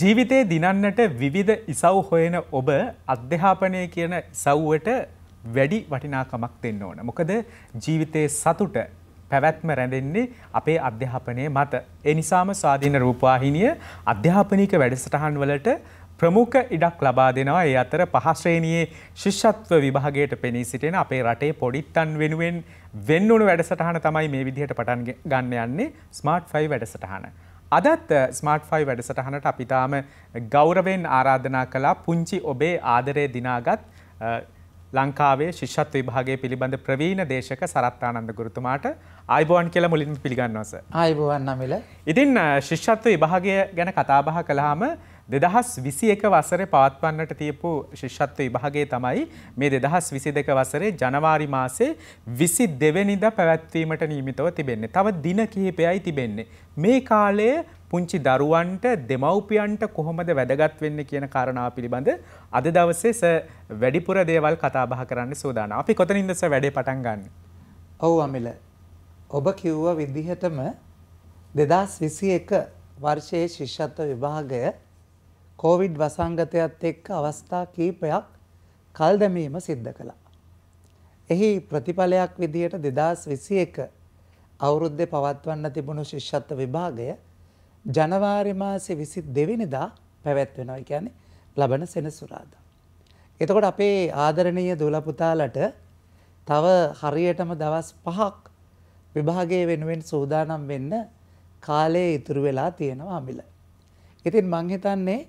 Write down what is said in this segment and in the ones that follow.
ජීවිතය දිනන්නට විවිධ ඉසව් හොයන ඔබ අධ්‍යාපනය කියන ඉසව්වට වැඩි වටිනාකමක් දෙන්න ඕන. මොකද ජීවිතයේ සතුට පැවැත්ම රැඳෙන්නේ අපේ අධ්‍යාපනය මත. එනිසාම ස්වාධීන රූපවාහිනිය අධ්‍යාපනික වැඩසටහන් වලට ප්‍රමුඛ ඉඩක් ලබා දෙනවා ඒ අතර පහශ්‍රේණයේ ශිෂ්ෂත්ව විභාගයට පෙනී සිටින අපේ රටේ පොඩිත්තන් වෙනුවෙන් වෙන්නුණු වැඩසටහන තමයි මේ විදිහට පටන් ගන්න යන්නේ ස්මාර්ට් ෆයි වැඩසටහන. අදත් ස්මර්ට්ෆයි වැඩසටහනට අපිතාම ගෞරවෙන් ආරාධනා කලා පුංචි ඔබේ ආදරය දිනාගත් ලංකාවේ ශිෂ්ත් විභාගේ පිළිබඳ ප්‍රවීණ දේශක සරත්තානන්ද ගුරුතුමාට අයිබෝන් කියල මුලින් පිළිගන්නවස. අයිබුවන් නමිල. ඉතින් ශිෂ්ත්ව විභාගය ගැන කතාබහ කළහම දෙදහස් විසි එක වසර පවත්වන්නට තියපු ශිෂ්ෂත්ව විභාගේ තමයි මේ දෙදහස් විසි දෙක වසරේ ජනවාරි මාසේ විසි දෙවැනිද පැවැත්වීමට නීමිතව තිබෙන්නේ. තව දින කිහිපයයි තිබෙන්නේ. මේ කාලයේ පුංචි දරුවන්ට දෙමව්පියන්ට කොහොමද වැදගත් වෙන්නේ කියන කාරණාව පිළිබඳ අද දවසේ ස වැඩිපුර දේවල් කතා බහ කරන්න සූදානම්. අපි කොතනින්ද ස වැඩේ පටන් ගන්න? ඔව් අමිල. ඔබ කිව්ව විදිහටම 2021 වර්ෂයේ ශිෂ්‍යත්ව විභාගය කෝවිඩ් වසංගතයත් එක්ක අවස්ථා කීපයක් කල් දැමීම සිද්ධ කළා. එහි ප්‍රතිඵලයක් විදියට දෙදස් විසි එක අවුරුද්ධ පවත්වන්න තිබුණු ශිෂ්ෂත්ව විභාගය ජනවාරි මාසෙ විසි දෙවිනිදා පැවැත්වෙනවා කියන්නේ ලබන සෙනසුරාද. එතකොට අපේ ආදරණීය දුලපුතාලට තව හරියටම දවස් පහක් විභාගය වෙනුවෙන් සූදානම් වෙන්න කාලය ඉතුරු වෙලා තියෙනවා අමිල. ඉතින් මංහිතන්නේ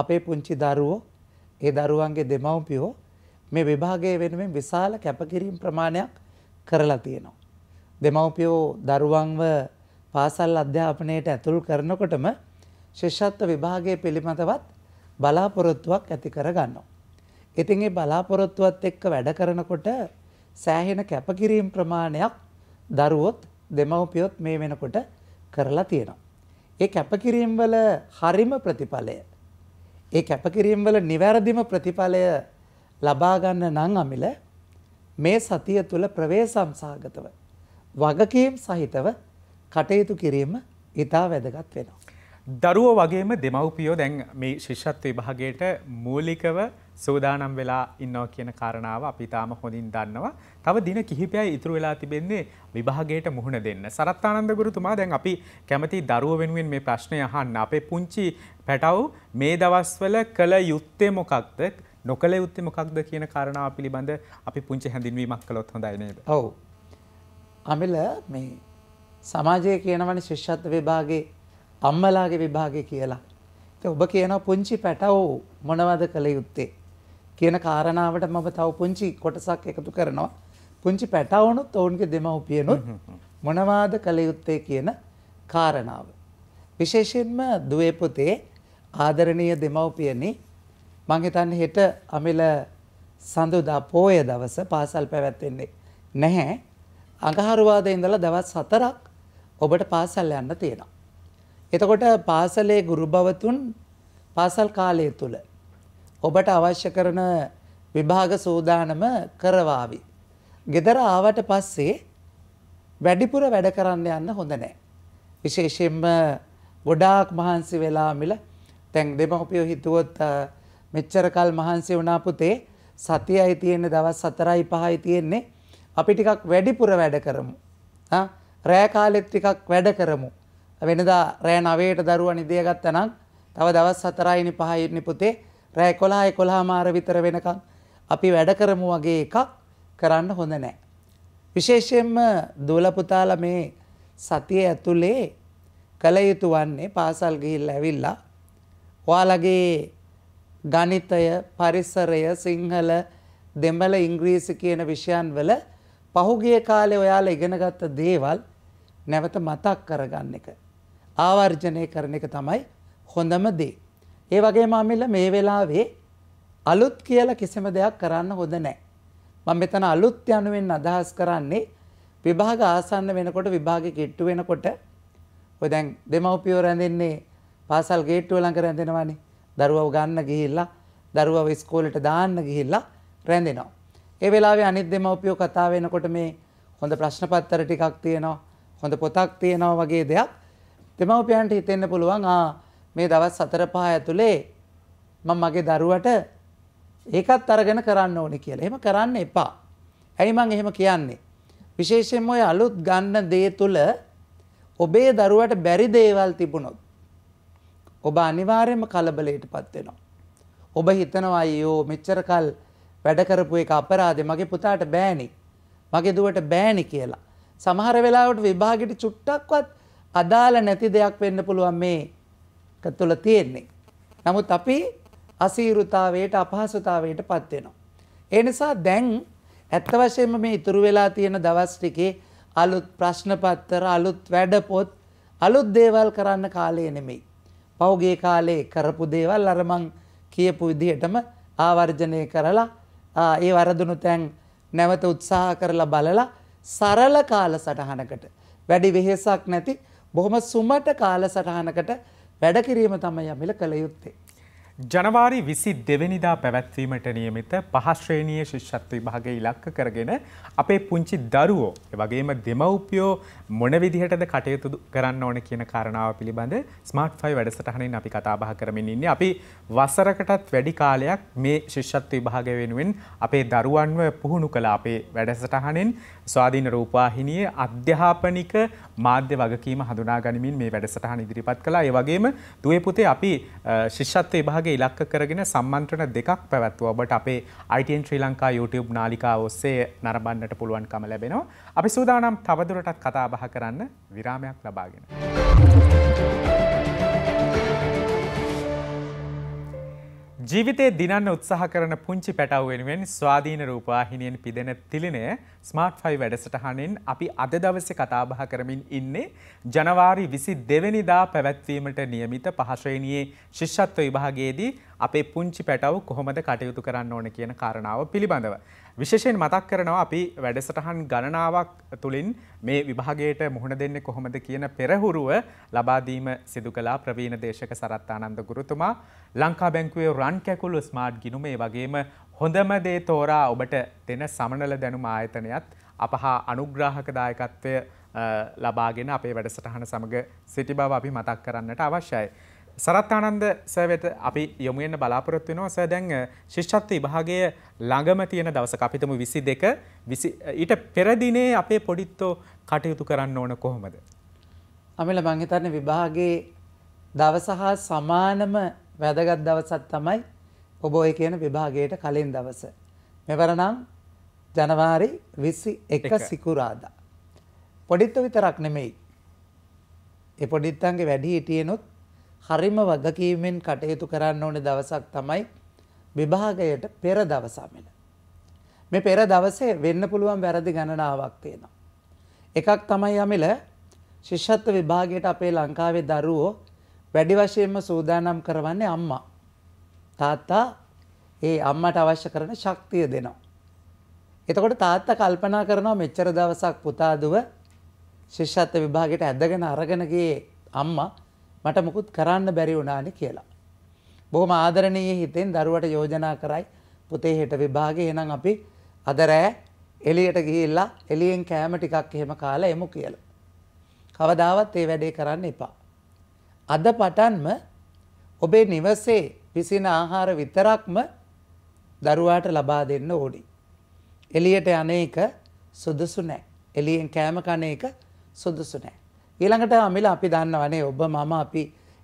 අපේ පුංචි දරුවෝ ඒ දරුවන්ගේ දෙමව්පියෝ මේ විභාගය වෙනුවෙන් විශාල කැපකිරීම් ප්‍රමාණයක් කරලා තියෙනවා. දෙමව්පියෝ දරුවන්ව පාසල් අධ්‍යාපනයට ඇතුල් කරනකොටම ශිෂ්‍යත්ව විභාගයේ පිළිමතවත් බලාපොරොත්තුවක් ඇති කරගන්නවා. ඉතින් ඒ බලාපොරොත්තුවත් එක්ක වැඩ කරනකොට සෑහෙන කැපකිරීම් ප්‍රමාණයක් දරුවොත් දෙමව්පියොත් මේ වෙනකොට කරලා තියෙනවා. ඒ කැපකිරීම් වල හරිම ප්‍රතිඵලය ඒ කැපකිරීම් වල නිවැරදිම ප්‍රතිඵලය ලබා ගන්න නම් අමිල මේ සතිය තුල ප්‍රවේසම් සහගතව වගකීම් සහිතව කටයුතු කිරීම ඊට වඩා වැදගත් වෙනවා. දරුව වගේම දෙමව්පියෝ දැන් මේ ශිෂ්ෂත් විභාගයට මූලිකව සූදානම් වෙලා ඉන්නවා කියන කාරණාව අපි තාම හොඳින් දන්නවා. තව දින කිහිපයයි ඉතුරු වෙලා තිබෙන්නේ විභාගයට මුහුණ දෙන්න. සරත්ආනන්ද ගුරුතුමා දැන් අපි කැමති දරුව වෙනුවෙන් මේ ප්‍රශ්නය අහන්න. අපේ පුංචි පැටව් මේ දවස්වල කළ යුත්තේ මොකක්ද? නොකළ යුත්තේ මොකක්ද කියන කාරණාව පිළිබඳ අපි පුංචි හැඳින්වීමක් කළොත් හොඳයි නේද? ඔව්. අමිල මේ සමාජයේ කියනවනේ ශිෂ්‍යත්ව විභාගේ අම්මලාගේ විභාගය කියලා. ඉතින් ඔබ කියන පුංචි පැටව මොනවද කළ යුත්තේ කියන කාරණාවට මම තව පුංචි කොටසක් එකතු කරනවා. පුංචි පැටවුණුත් ඔවුන්ගේ දෙමව්පියනුත් මොනවාද කළ යුත්තේ කියන කාරණාව. විශේෂයෙන්ම දුවේ පුතේ ආදරණීය දෙමව්පියනි මං හිතන්නේ හෙට අමිල සඳුදා පෝය දවස පාසල් පැවැත්වෙන්නේ නැහැ. අඟහරුවාදා ඉඳලා දවස් 4ක් ඔබට පාසල් යන්න තියෙනවා. එතකොට පාසලේ ගුරු භවතුන් පාසල් කාලය තුල ඔබට අවශ්‍ය කරන විභාග සෝදානම කරවාවි. ගෙදර ආවට පස්සේ වැඩිපුර වැඩ කරන්න යන්න හොඳ නෑ. විශේෂයෙන්ම ගොඩාක් මහන්සි වෙලා මිල තැන් දෙමව්පියෝ හිතුවොත් මෙච්චර කල් මහන්සි වුණා පුතේ සතියයි තියෙන්නේ දවස් 4යි 5යි තියෙන්නේ අපි ටිකක් වැඩිපුර වැඩ කරමු. ආ රෑ කාලෙත් ටිකක් වැඩ කරමු. වෙනදා රෑ නවයට දරුවන් ඉදියගත්ත නම් තව දවස් හතරයිනි පහයිනි පුතේ රෑ කොලාය කොලා මාර විතර වෙනකං අපි වැඩ කරමු වගේ එකක් කරන්න හොඳ නෑ. විශේෂයෙන්ම දූලපුතාල මේ සතිය ඇතුලේ කළ යුතු වන්නේ පාසල් ගිහිල් ඇවිල්ලා ඔයාලගේ ගණිතය පරිසරය සිංහල දෙමළ ඉංග්‍රීසි කියන විෂයන් වල පහුගිය කාලේ ඔයාලා ඉගෙනගත්ත දේවල් නැවත මතක් කරගන්න එක. ආවර්ජනය කරන එක තමයි හොඳම දේ. ඒ වගේ මාමිල්ල මේ වෙලාවේ අලුත් කියලා කිසිම දෙයක් කරන්න හොඳ නැහැ. මම මෙතන අලුත් යනුවෙන් අදහස් කරන්නේ විභාග ආසන්න වෙනකොට විභාගේ කිට්ටු වෙනකොට ඔය දැන් දෙමව්පියෝ රැඳෙන්නේ පාසල් ගේට්ටුව ළඟ රැඳෙනවානේ. දරුවව ගන්න ගිහිල්ලා දරුවව ඉස්කෝලේට දාන්න ගිහිල්ලා රැඳෙනවා. ඒ වෙලාවේ අනිත් දෙමව්පියෝ කතා වෙනකොට මේ හොඳ ප්‍රශ්න පත්‍ර ටිකක් තියෙනවා. හොඳ පොතක් තියෙනවා වගේ දෙයක් දෙමව්පියන්ට හිතෙන්න පුළුවන් ආ මේ දවස් 4 5 ඇතුලේ මම මගේ දරුවට ඒකත් අරගෙන කරන්න ඕනේ කියලා. එහෙම කරන්න එපා. ඇයි මං එහෙම කියන්නේ? විශේෂයෙන්ම ඔය අලුත් ගන්න දේ තුල ඔබේ දරුවට බැරි දේවල් තිබුණොත් ඔබ අනිවාර්යයෙන්ම කලබලයටපත් වෙනවා. ඔබ හිතනවා අයියෝ මෙච්චර කල් වැඩ කරපු එක අපරාධේ මගේ පුතාට බෑනේ. මගේ දුවට බෑනේ කියලා. සමහර වෙලාවට විභාගෙට චුට්ටක්වත් අදාළ නැති දෙයක් වෙන්න පුළුවන් මේක තුළ තියෙන්නේ. නමුත් අපි අසීරුතාවයට අපහසුතාවයට පත් වෙනවා. ඒ නිසා දැන් ඇත්ත වශයෙන්ම මේ ඉතුරු වෙලා තියෙන දවස් ටිකේ අලුත් ප්‍රශ්න පත්‍ර, අලුත් වැඩපොත්, අලුත් දේවල් කරන්න කාලය නෙමෙයි. පෞගේ කාලේ කරපු දේවල් අර මං කියපු විදිහටම ආවර්ජනය කරලා ඒ වරදුණු තැන් නැවත උත්සාහ කරලා බලලා සරල කාලසටහනකට වැඩි වෙහෙසක් නැති බොහොම සුමට කාලසටහනකට වැඩකිරීම තමයි යමිල කළ යුත්තේ. ජනවාරි විසි දෙවැනිදා පැවැත්වීමට නියමිත පහශ්‍රේණීය ශිෂ්ෂත්ව විභාගය ඉලක්ක කරගෙන අපේ පුංචි දරුවෝ වගේම දෙමව්පියෝ මොන විදිහටද කටයුතු කරන්න ඕන කියන කාරණාව පිළිබඳ ස්මාර්ට් ෆයි වැඩසටහනින් අපි කතාබහ කරමින් ඉන්නේ අපි වසරකටත් වැඩි කාලයක් මේ ශිෂ්ෂත්ව විභාගය වෙනුවෙන් අපේ දරුවන්ව පුහුණු කළ අපේ වැඩසටහනෙන් ස්වාධීන රූපාහිනියේ අධ්‍යාපනික මාධ්‍ය වගකීම හඳුනා ගනිමින් මේ වැඩසටහන ඉදිරිපත් කළා ඒ වගේම දුවේ පුතේ අපි ශිෂ්ෂත්ව විභාගය වගේ ඉලක්ක කරගෙන සම්මන්ත්‍රණ දෙකක් පැවැත්ව ඔබට අපේ අයිටන් ශ්‍රී ලංකා YouTube නාලිකා ඔස්සේ නරබන්නට පුළුවන්කම ලැබෙනවා. අපි සූදානම් තවදුරටත් කතා බහ කරන්න විරාමයක් ලබාගෙන. Thank you. ජීවිතේ දිනන්න උත්සාහ කරන පුංචි පැටව වෙනුවෙන් ස්වාධීන රූපවාහිනියෙන් පිදෙන තිලිනය ස්මාර්ට් ෆයි වැඩසටහනෙන් අපි අද දවසේ කතාබහ කරමින් ඉන්නේ ජනවාරි විසි දෙවැනිදා පැවැත්වීමට නියමිත පහශ්‍රේණයේ ශිෂ්ෂත්ව විභාගයේදී අපේ පුංචි පැටව කොහොමද කටයුතු කරන්න ඕන කියන කාරණාව පිළිබඳව. විශේෂයෙන් මතක් කරනවා අපි වැඩසටහන් ගණනාවක් තුළින් මේ විභාගයට මුහුණ දෙන්නේ කොහොමද කියන පෙරහුරුව ලබාදීම සිදු කලා ප්‍රවීණ දේශක සරත් ආනන්ද ගුරුතුමා ලංකා බැංකුවේ රන් කැකුළු ස්මාර්ට් ගිනුම ඒ වගේම හොඳම දේ තෝරා ඔබට දෙන සමනල දැනුම ආයතනයත් අපහා අනුග්‍රාහක දායකත්වය ලබාගෙන අපේ වැඩසටහන සමඟ සිටි බව අපි මතක් කරන්නට අවශ්‍යයි. සරත්තානන්ද සවත අපි යොමුෙන්න්න බලාපොරොත් වෙනවා ස දැන් ශිෂ්ෂත්ව විභාගය ළඟම තියෙන දවස අපිතම විසි දෙක ඊට පෙරදිනේ අපේ පොඩිත්තෝ කටයුතු කරන්න ඕන කොහොමද. අමිල මංහිතරණ විභාගේ දවසහා සමානම වැදගත් දවසත් තමයි ඔබ ඔය කියන විභාගයට කලින් දවස. මෙවරනම් ජනවාරි විසි එක සිකුරාදා. පොඩිත්ත විතරක් නෙමෙයි. එ පොඩිත්තන්ගේ වැඩි හිටියනුත් හරිම වගකීමෙන් කටයුතු කරන්න ඕනේ දවසක් තමයි විභාගයට පෙර දවසමෙන. මේ පෙර දවසේ වෙන්න පුළුවන් වැරදි ගණනාවක් තියෙනවා. එකක් තමයි යමිල ශිෂ්‍යත්ව විභාගයට අපේ ලංකාවේ දරුවෝ වැඩි වශයෙන්ම සූදානම් කරවන්නේ අම්මා. තාත්තා ඒ අම්මට අවශ්‍ය කරන ශක්තිය දෙනවා. එතකොට තාත්තා කල්පනා කරනවා මෙච්චර දවසක් පුතා දුව ශිෂ්‍යත්ව විභාගයට ඇදගෙන අරගෙන ගියේ අම්මා මට මුකුත් කරන්න බැරි වුණානි කියලා. බොහොම ආදරණීය හිතෙන් දරුවට යෝජනා කරයි පුතේ හෙට විභාගේ එහෙනම් අපි අද රෑ එළියට ගිහිල්ලා එළියෙන් කෑම ටිකක් එහෙම කාලා එමු කියලා. කවදාවත් ඒ වැඩේ කරන්න එපා. අද පටන්ම ඔබේ නිවසේ පිසින ආහාර විතරක්ම දරුවාට ලබා දෙන්න ඕනි. එළියට අනේක සුදුසු නැහැ. එළියෙන් කෑම කන එක සුදුසු නැහැ. ඊළඟට අමිල අපි දන්නවනේ ඔබ මම අපි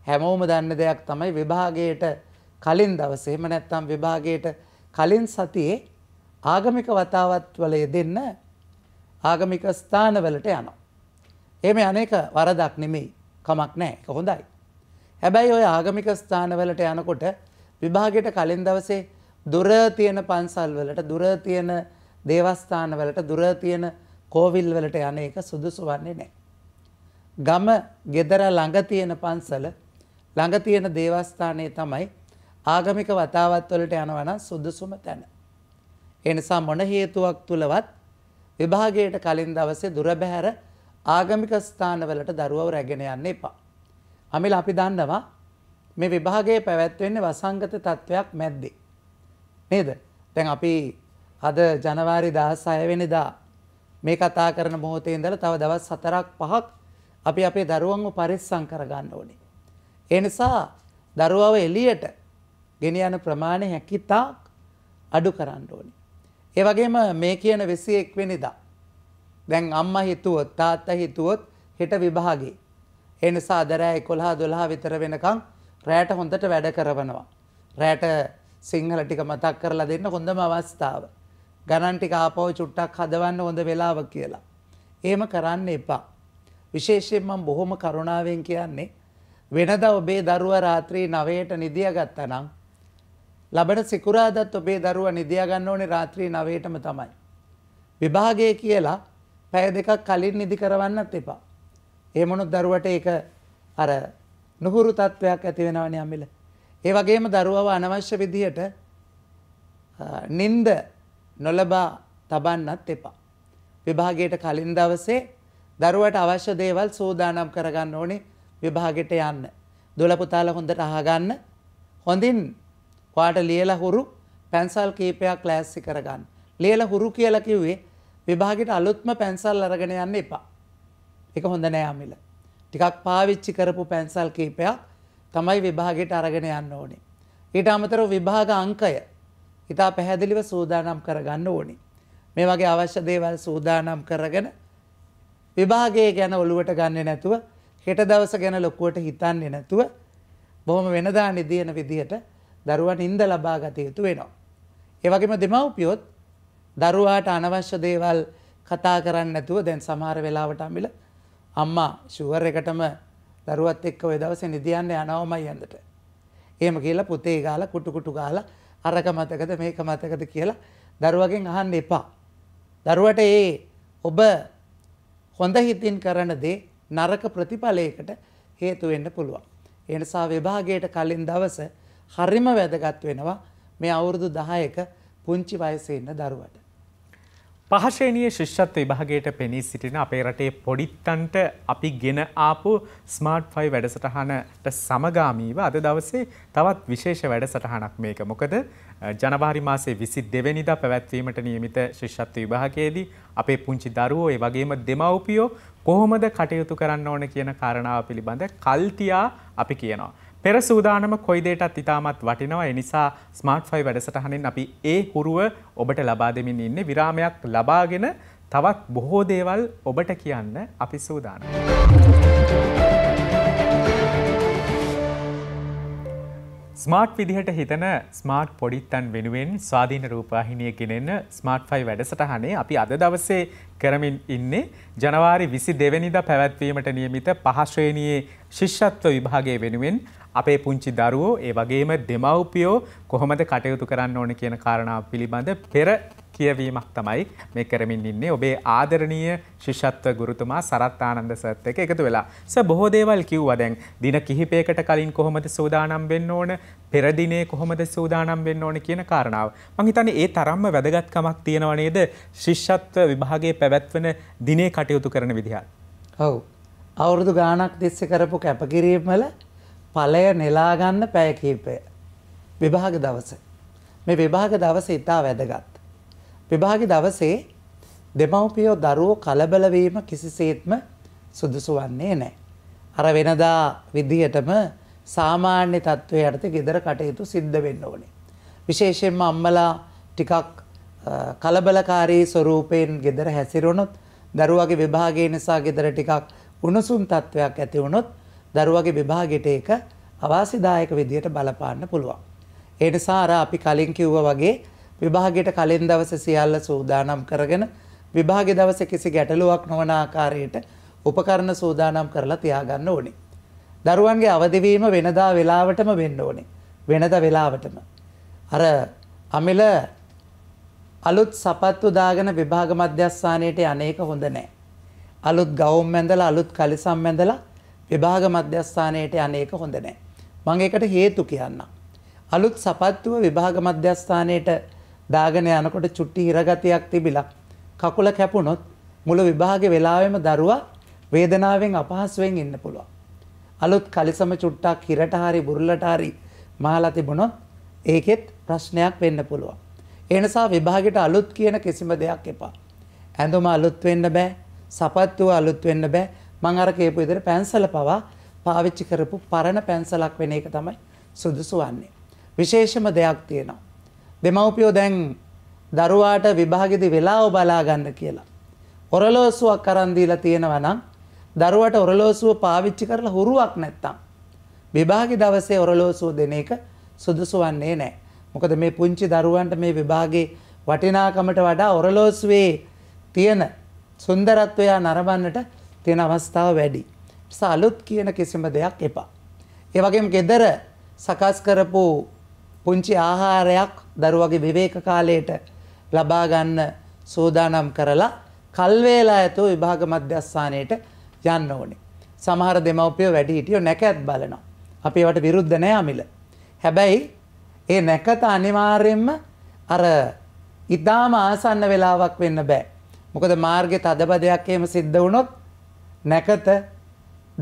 හැමෝම දන්න දෙයක් තමයි විභාගයට කලින් දවසේ එහෙම නැත්නම් විභාගයට කලින් සතියේ ආගමික වතාවත් වල යෙදෙන්න ආගමික ස්ථානවලට යනවා. එහෙම අනේක වරදක් නෙමෙයි. කමක් නැහැ. ඒක හොඳයි. හැබැයි ওই ආගමික ස්ථානවලට යනකොට විභාගයට කලින් දවසේ දුර තියෙන පන්සල් වලට දුර තියෙන දේවස්ථාන වලට දුර තියෙන කෝවිල් වලට යන එක සුදුසු වන්නේ නැහැ. ගම ගෙදර ළඟ තියෙන පන්සල ළඟ තියෙන දේවස්ථානයේ තමයි ආගමික වතාවත් වලට යනවනම් සුදුසුම තැන. ඒ නිසා මොන හේතුවක් තුලවත් විභාගයට කලින් දවසේ දුර බැහැර ආගමික ස්ථානවලට දරුවව රැගෙන යන්න එපා. අමිල අපි දන්නවා මේ විභාගයේ පැවැත්වෙන්නේ වසංගත තත්වයක් මැද්දේ. නේද? දැන් අපි අද ජනවාරි 16 වෙනිදා මේ කතා කරන මොහොතේ ඉඳලා තව දවස් 4ක් 5ක් අපි අපේ දරුවන්ව පරිස්සම් කරගන්න ඕනේ. ඒ නිසා දරුවව එළියට ගෙන යන ප්‍රමාණය හැකිතාක් අඩු කරන්න ඕනේ. ඒ වගේම මේ කියන 21 වෙනිදා දැන් අම්මා හිතුවොත් තාත්තා හිතුවොත් හෙට විභාගේ. ඒ නිසා අද රෑ 11 12 විතර වෙනකන් රෑට හොඳට වැඩ කරවනවා. රෑට සිංහල ටික මතක් කරලා දෙන්න හොඳම අවස්ථාව. ගණන් ටික ආපහු චුට්ටක් හදවන්න හොඳ වෙලාව කියලා. එහෙම කරන්න එපා. විශේෂයෙන් මම බොහොම කරුණාවෙන් කියන්නේ වෙනදා ඔබේ දරුවා රාත්‍රී 9ට නිදියාගත්තා නම් ලබන සිකුරාදත් ඔබේ දරුවා නිදියා ගන්න ඕනේ රාත්‍රී 9ටම තමයි. විභාගය කියලා පැය දෙකක් කලින් නිදි කරවන්නත් එපා. එහෙම උනොත් දරුවට ඒක අර නුහුරු තත්වයක් ඇති වෙනවනේ අමිල. ඒ වගේම දරුවව අනවශ්‍ය විදිහට නිින්ද නොලබා තබන්නත් එපා. විභාගයට කලින් දවසේ දරුවට අවශ්‍ය දේවල් සූදානම් කරගන්න ඕනේ විභාගෙට යන්න. දොළ පුතාලා හොඳට අහගන්න. හොඳින් ඔයාට ලියලා හුරු පැන්සල් කීපයක් ක්ලාස්සි කරගන්න. ලියලා හුරු කියලා කිව්වේ විභාගෙට අලුත්ම පැන්සල් අරගෙන යන්න එපා. ඒක හොඳ නෑ අමිල. ටිකක් පාවිච්චි කරපු පැන්සල් කීපයක් තමයි විභාගෙට අරගෙන යන්න ඕනේ. ඊට අමතරව විභාග අංකය ඉතා පැහැදිලිව සූදානම් කරගන්න ඕනේ. මේ වගේ අවශ්‍ය දේවල් සූදානම් කරගෙන විභාගය ගැන ඔළුවට ගන්නේ නැතුව හෙට දවස ගැන ලොකුවට හිතන්නේ නැතුව බොහොම වෙනදා නිදියන විදිහට දරුවන් ඉන්ද ලබා ගත යුතු වෙනවා. ඒ වගේම දෙමව්පියොත් දරුවාට අනවශ්‍ය දේවල් කතා කරන්න නැතුව දැන් සමහර වෙලාවට අමිල අම්මා ෂුවර් එකටම දරුවත් එක්ක ওই දවසේ නිදියන්න යනවමයි යන්දට. එහෙම කියලා පුතේ ගාලා කුටු කුටු ගාලා අරක මතකද මේක මතකද කියලා දරුවගෙන් අහන්න එපා. දරුවට ඒ ඔබ හොඳ හිතින් කරන දේ නරක ප්‍රතිඵලයකට හේතු වෙන්න පුළුවන්. ඒ නිසා විභාගයට කලින් දවස හරිම වැදගත් වෙනවා මේ අවුරුදු 10ක පුංචි වයසේ ඉන්න දරුවට. පහශ්‍රේණිය ශිෂ්‍යත්ව විභාගයට පෙනී සිටින අපේ රටේ පොඩිත්තන්ට අපි ගෙන ආපු ස්මාර්ට් ෆයි වැඩසටහනට සමගාමීව අද දවසේ තවත් විශේෂ වැඩසටහනක් මේක. මොකද ජනවාරි මාසේ විසි දෙවැනිදා පැවැත්වීමට නියමිත ශිෂ්ෂත්ව විභාගයේදී අපේ පුංචි දරුවෝ ඒ වගේම දෙමව්පියෝ කොහොමද කටයුතු කරන්න ඕන කියන කාරණාව පිළිබඳ කල්තියා අපි කියනවා. පෙර සූදානම කොයිදේටත් ඉතාමත් වටිනවා එනිසා ස්මර්ට් ෆයි වැඩසටහනින් අපි ඒ හුරුව ඔබට ලබා දෙමින් ඉන්නේ විරාමයක් ලබාගෙන තවත් බොහෝ දේවල් ඔබට කියන්න අපි සූදානම්. ස්මාර්ට් විදිහට හිතන ස්මාර්ට් පොඩිත්තන් වෙනුවෙන් ස්වාධීන රූපාහිනිය ගෙනෙන්න ස්මාර්ට් ෆයි වැඩසටහනේ අපි අද දවසේ කරමින් ඉන්නේ ජනවාරි විසි දෙවැනිද පැවැත්වීමට නියමිත පහශ්‍රේණයේ ශිෂ්ෂත්ව විභාගය වෙනුවෙන් අපේ පුංචි දරුවෝ ඒ වගේම දෙමව්පියෝ කොහොමද කටයුතු කරන්න ඕන කියන කාරණාව පිළිබඳ පෙර කියවීමක් තමයි මේ කරමින් ඉන්නේ ඔබේ ආදරණීය ශිෂත්ව ගුරුතුමා සරත් ආනන්ද සත් එක එකතු වෙලා ස බොහෝ දේවල් කිව්වා දැන් දින කිහිපයකට කලින් කොහොමද සූදානම් වෙන්න ඕන පෙර දිනේ කොහොමද සූදානම් වෙන්න ඕන කියන කාරණාව මං හිතන්නේ ඒ තරම්ම වැදගත්කමක් තියෙනව නේද ශිෂ්‍යත්ව විභාගයේ පැවැත්වෙන දිනේ කටයුතු කරන විදිහත්. ඔව්. අවුරුදු ගාණක් තිස්සේ කරපු කැපකිරීම් වල ඵලය නෙලාගන්න පැය කීපය. විභාග දවස. මේ විභාග දවස ඉතා වැදගත්. විභාග දවසේ දෙමව්පියෝ දරුවෝ කලබල වීම කිසිසේත්ම සුදුසු වන්නේ නැහැ. අර වෙනදා විදිහටම සාමාන්‍ය තත්ත්වයේ යටතේ gedara කටයුතු සිද්ධ වෙන්න ඕනේ. විශේෂයෙන්ම අම්මලා ටිකක් කලබලකාරී ස්වරූපයෙන් gedara හැසිරුණොත් දරුවාගේ විභාගය නිසා gedara ටිකක් උණුසුම් තත්වයක් ඇති වුණොත් දරුවගේ විභාගෙට ඒක අවාසිදායක විදියට බලපාන්න පුළුවන්. ඒ නිසා අර අපි කලින් කිව්වා වගේ විභාගෙට කලින් දවසේ සියල්ල සූදානම් කරගෙන විභාගේ දවසේ කිසි ගැටලුවක් නොවන ආකාරයට උපකරණ සූදානම් කරලා තියාගන්න ඕනේ. දරුවන්ගේ අවදිවීම වෙනදා වෙලාවටම වෙන්න ඕනේ. වෙනදා වෙලාවටම. අර අමිල අලුත් සපත්තු දාගෙන විභාග මධ්‍යස්ථානයට අනේක හොඳ නෑ. අලුත් ගවුම් ඇඳලා අලුත් කලිසම් ඇඳලා විභාග මධ්‍යස්ථානයට යන එක හොඳ නැහැ. මම ඒකට හේතු කියන්නම්. අලුත් සපත්තුව විභාග මධ්‍යස්ථානයට දාගෙන යනකොට චුට්ටි හිරගතියක් තිබිලා කකුල කැපුණොත් මුළු විභාගේ වෙලාවෙම දරුවා වේදනාවෙන් අපහසුවෙන් ඉන්න පුළුවන්. අලුත් කලිසම චුට්ටක් හිරට හරි බුරුලට හරි මහලා තිබුණොත් ඒකෙත් ප්‍රශ්නයක් වෙන්න පුළුවන්. ඒ නිසා විභාගෙට අලුත් කියන කිසිම දෙයක් එපා. ඇඳුම අලුත් වෙන්න බෑ, සපත්තුව අලුත් වෙන්න බෑ. මං අර කියපු විදිහට පැන්සල පවා පාවිච්චි කරපු පරණ පැන්සලක් වෙන එක තමයි සුදුසු වන්නේ. විශේෂම දෙයක් තියෙනවා. දෙමව්පියෝ දැන් දරුවාට විභාගෙදි වෙලාව බලා ගන්න කියලා. ඔරලෝසුවක් අරන් දීලා තියෙනවා නම් දරුවට ඔරලෝසුව පාවිච්චි කරලා හුරුවක් නැත්තම් විභාගෙ දවසේ ඔරලෝසුව දෙන එක සුදුසු වන්නේ නැහැ. මොකද මේ පුංචි දරුවන්ට මේ විභාගේ වටිනාකමට වඩා ඔරලෝසුවේ තියෙන සුන්දරත්වය නරඹන්නට තියෙන අවස්ථාව වැඩි. සලුත් කියන කිසිම දෙයක් එපා. ඒ වගේම gedara සකස් කරපු පුංචි ආහාරයක් දරුවගේ විවේක කාලයට ලබා ගන්න සෝදානම් කරලා කල් වේලා ඇතෝ විභාග මධ්‍යස්ථානයට යන්න ඕනේ. සමහර දෙමව්පියෝ වැඩි හිටියෝ නැකත් බලනවා. අපි ඒවට විරුද්ධ නෑ අමිල. හැබැයි ඒ නැකත අනිවාර්යෙන්ම අර ඊටාම ආසන්න වෙලාවක් වෙන්න බෑ. මොකද මාර්ගයේ තදබදයක් එහෙම සිද්ධ වුණොත් නැකත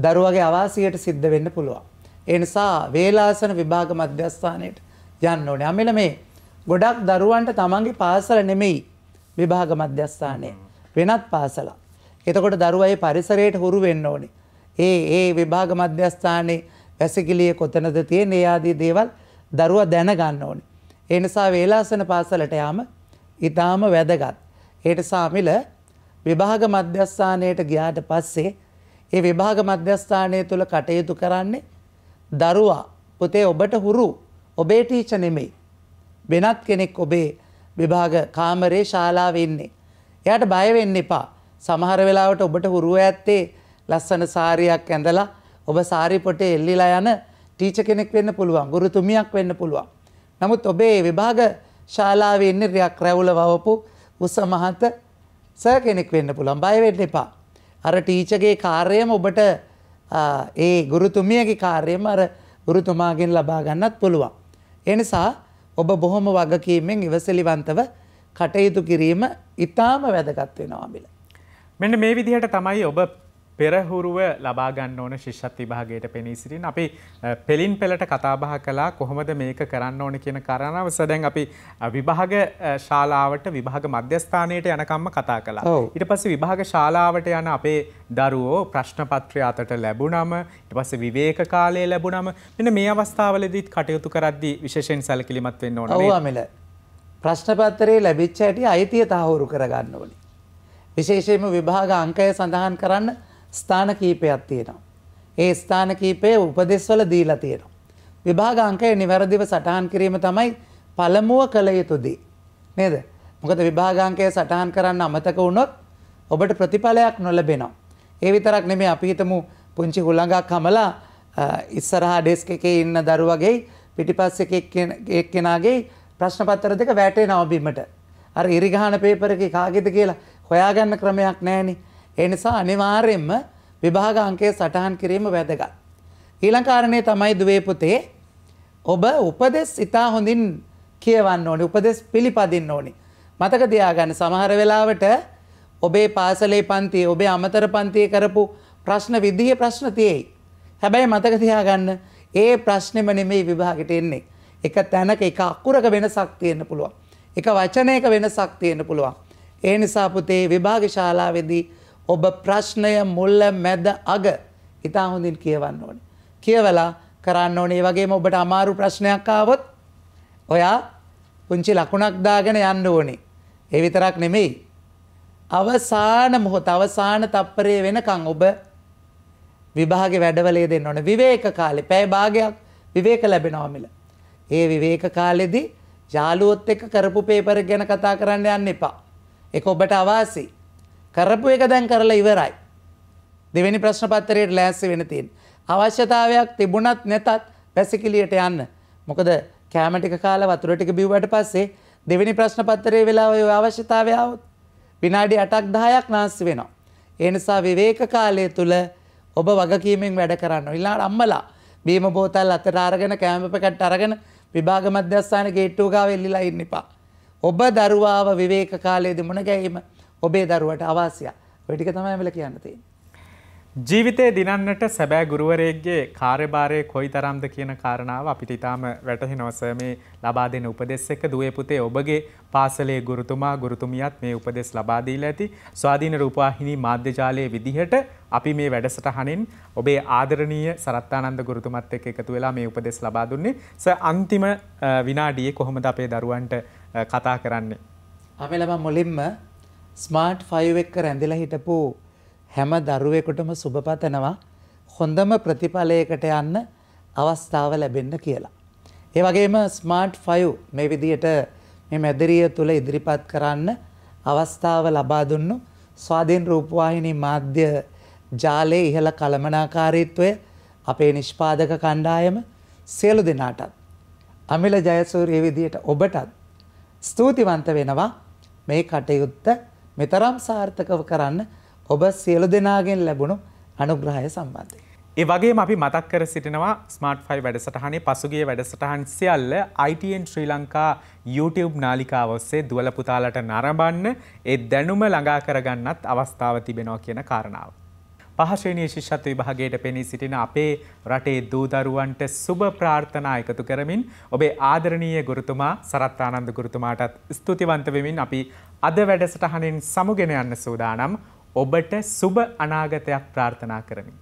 දරුවගේ අවාසියට සිද්ධ වෙන්න පුළුවන්. ඒ නිසා වේලාසන විභාග මධ්‍යස්ථානයට යන්න ඕනේ. අමිල මේ ගොඩක් දරුවන්ට තමන්ගේ පාසල නෙමෙයි විභාග මධ්‍යස්ථානය. වෙනත් පාසලක්. එතකොට දරුවා ඒ පරිසරයට හුරු වෙන්න ඕනේ. ඒ ඒ විභාග මධ්‍යස්ථානයේ වැසිකිළිය කොතනද තියෙන්නේ ආදී දේවල් දරුවා දැනගන්න ඕනේ. ඒ නිසා වේලාසන පාසලට යාම ඊටාම වැදගත්. ඒට සාමිල විභාග මධ්‍යස්ථානයට ගියාට පස්සේ ඒ විභාග මධ්‍යස්ථානය තුළ කටයුතු කරන්නේ දරුවා පුතේ ඔබට හුරු ඔබේ ටීච නෙමෙයි. වෙනත් කෙනෙක් ඔබේ විභාග කාමරේ ශාලාවේ ඉන්නේ. එයාට බය වෙන්න එපා. සමහර වෙලාවට ඔබට හුරුව ඇත්තේ ලස්සන සාරියක් ඇඳලා ඔබ සාරි පොටේ එල්ලිලා යන ටීචර් කෙනෙක් වෙන්න පුළුවන්. ගුරුතුමියක් වෙන්න පුළුවන්. නමුත් ඔබේ විභාග ශාලාවේ ඉන්න රැවුල වවපු උස මහත ස කෙනෙක් වෙන්න පුළන් බය වෙන්න එපා. අර ටීචගේ කාර්යම ඔබට ඒ ගුරුතුමියගේ කාර්යම අර ගුරුතුමාගෙන් ලබා ගන්නත් පුළුවන්. එනිසා ඔබ බොහොම වගකීමෙන් ඉවසලිවන්තව කටයුතු කිරීම ඉතාම වැදගත් වෙනවා බිල. මෙන්න මේ විදිහට තමයි ඔබ පෙරහුරුව ලබාගන්න ඕන ශිෂ්‍යත් විභාගයට පෙනී සිටින් අපි පෙලින් පෙළට කතාබහ කලා කොහොමද මේක කරන්න ඕන කියන කරණාව සදැන් අපි විභාග ශාලාවට විභාග මධ්‍යස්ථානයට යනකම්ම කතා කලා ඉට පස විභාග ශාලාවට යන අපේ දරුවෝ ප්‍රශ්නපත්‍රය අතට ලැබුණම ඉට පස විවේක කාලය ලැබුණම මෙන මේ අවස්ථාවලදීත් කටයුතු කරද්දි විශෂෙන් සැලකිලිමත් වෙන්න ඕන ප්‍රශ්නපත්තරේ ලැබිච්ච ඇටි අයිතිය තහවුරු කරගන්න ඕනි. විශේෂයෙන්ම විභාග අංකය සඳහන් කරන්න ස්ථාන කීපයක් තියෙනවා. ඒ ස්ථාන කීපය උපදෙස්වල දීලා තියෙනවා. විභාග අංකය નિවරදිව සටහන් කිරීම තමයි පළමුව කළ යුතු දේ. නේද? මොකද විභාග අංකය සටහන් කරන්න අමතක වුණොත් ඔබට ප්‍රතිඵලයක් නොලැබෙනවා. ඒ විතරක් නෙමෙයි අපි හිතමු පුංචි හුළඟක් කමලා ඉස්සරහා ඩෙස්ක් එකේ ඉන්න දරුවගේ පිටිපස්ස එක්කෙනාගේ ප්‍රශ්න පත්තර දෙක වැටේ නවබීමට. අර ඉරිගහන පේපර එක කාගෙද කියලා හොයාගන්න ක්‍රමයක් නෑනේ. ඒ නිසා අනිවාර්යෙන්ම විභාග අංකය සටහන් කිරීම වැදගත්. ඊළඟ කාරණේ තමයි දුවේ පුතේ ඔබ උපදෙස් ඉතා හොඳින් කියවන්න ඕනේ. උපදෙස් පිළිපදින්න ඕනේ. මතක තියාගන්න සමහර වෙලාවට ඔබේ පාසලේ පන්තියේ ඔබේ අමතර පන්තියේ කරපු ප්‍රශ්න විදිහේ ප්‍රශ්න තියෙයි. හැබැයි මතක තියාගන්න ඒ ප්‍රශ්නෙම නෙමෙයි විභාගෙට එන්නේ. එක තැනක එක අකුරක වෙනසක් තියෙන්න පුළුවන්. එක වචනයක වෙනසක් තියෙන්න පුළුවන්. ඒ නිසා පුතේ විභාග ශාලාවේදී ඔබ ප්‍රශ්නය මුල්ල මැද අග ඉතා හොඳින් කියවන්න ඕනේ. කියවලා කරන්න ඕනේ වගේම ඔබට අමාරු ප්‍රශ්නයක් ආවොත් ඔයා පුංචි ලකුණක් දාගෙන යන්න ඕනේ. ඒ විතරක් නෙමෙයි. අවසාන මොහොත අවසාන තප්පරය වෙනකන් ඔබ විභාගේ වැඩවලේ දෙන්න ඕනේ. විවේක කාලේ පැය භාගයක් විවේක ලැබෙනවා මිල. ඒ විවේක කාලෙදී යාළුවොත් එක්ක කරපු පේපර් ගැන කතා කරන්න යන්න එපා. ඒක ඔබට අවාසියි. කරපු එක දැන් කරලා ඉවරයි. දෙවැනි ප්‍රශ්න පත්‍රයට ලෑස්ති වෙන තියෙන. අවශ්‍යතාවයක් තිබුණත් නැතත් පැසිකිලියට යන්න. මොකද කෑම ටික කාලා වතුර ටික බිව්වට පස්සේ දෙවෙනි ප්‍රශ්න පත්‍රයේ වෙලාව ඔය අවශ්‍යතාවය આવොත් විනාඩි 8ක් 10ක් නාස්ති වෙනවා. ඒ නිසා විවේක කාලය තුල ඔබ වගකීමෙන් වැඩ කරන්න. ඊළඟට අම්මලා බීම බෝතල් අතට අරගෙන කෑම පැකට් අරගෙන විභාග මධ්‍යස්ථාන ගේට්ටුව ගාව එල්ලිලා ඉන්න එපා. ඔබ දරුවාව විවේක කාලයේදී මුණ ගැහිම ඔබේ දරුවට අවාසිය වැඩික තමයි වෙල කියන්න තියෙන. ජීවිතය දිනන්නට සැබෑ ගුරුවරයක්ගේ කාර්යභාරය කොයි තරම්ද කියන කාරණාව අපිට ඉතාම වැටහි නොස මේ ලබා දෙන උපදෙස් එක දුවේ පුතේ ඔබගේ පාසලේ ගුරුතුමා ගුරුතුමියත් මේ උපදෙස් ලබාදීල ඇති ස්වාධීන රූපවාහිනී මාධ්‍යජාලය විදිහට අපි මේ වැඩසටහනින් ඔබේ ආදරණීය සරත්තානන්ද ගුරුතුමත් එක් එකතු වෙලා මේ උපදෙස් ලබා දුන්නේ ස අන්තිම uh, විනාඩියේ කොහොමද අපේ දරුවන්ට uh, කතා කරන්නේ. අපේ ලබ මුලින්ම ස්මාර්ට් ෆයිව් එක්ක රැඳිලා හිටපු හැම දරුවෙකුටම සුබපතනවා හොඳම ප්‍රතිඵලයකට යන්න අවස්ථාව ලැබෙන්න කියලා. ඒ වගේම ස්මාර්ට් ෆයිව් මේ විදියට මේ මැදිරිය තුළ ඉදිරිපත් කරන්න අවස්ථාව ලබා දුන්නු ස්වාධීන් රූපවාහිනී මාධ්‍ය ජාලයේ ඉහළ කළමනාකාරීත්වය අපේ නිෂ්පාදක කණ්ඩායම සියලු දෙනාටත් අමිල ජයසූරිය විදියට ඔබටත් ස්තුතිවන්ත වෙනවා මේ කටයුත්ත මෙතරම් සාර්ථකව කරන්න ඔබ සියලු දෙනාගෙන් ලැබුණු අනුග්‍රහය සම්බන්ධය. ඒ වගේ අපි මතක් කර සිටිනවා ස්මර්ට් ෆයි වැඩසටහනේ පසුගේ වැඩසටහන් සියල්ල ITN ශ්‍රී ලංකා YouTube නාලිකාව ඔස්සේ දුවල පුතාලට නරඹන්න ඒ දැනුම ළඟා කරගන්නත් අවස්ථාව තිබෙනවා කියන කාරණාව. පහශ්‍රණය ශිෂ්‍යත්ව විභාගයට පෙනී සිටින අපේ රටේ දූදරුවන්ට සුබ ප්‍රාර්ථනා එකතු කරමින් ඔබේ ආදරණීය ගුරුතුමා සරත් ආනන්ද ගුරුතුමාටත් ස්තුතිවන්ත වෙමින් අපි අද වැඩසටහනින් සමුගෙන යන්න සූදානම් ඔබට සුබ අනාගතයක් ප්‍රාර්ථනා කරමින්.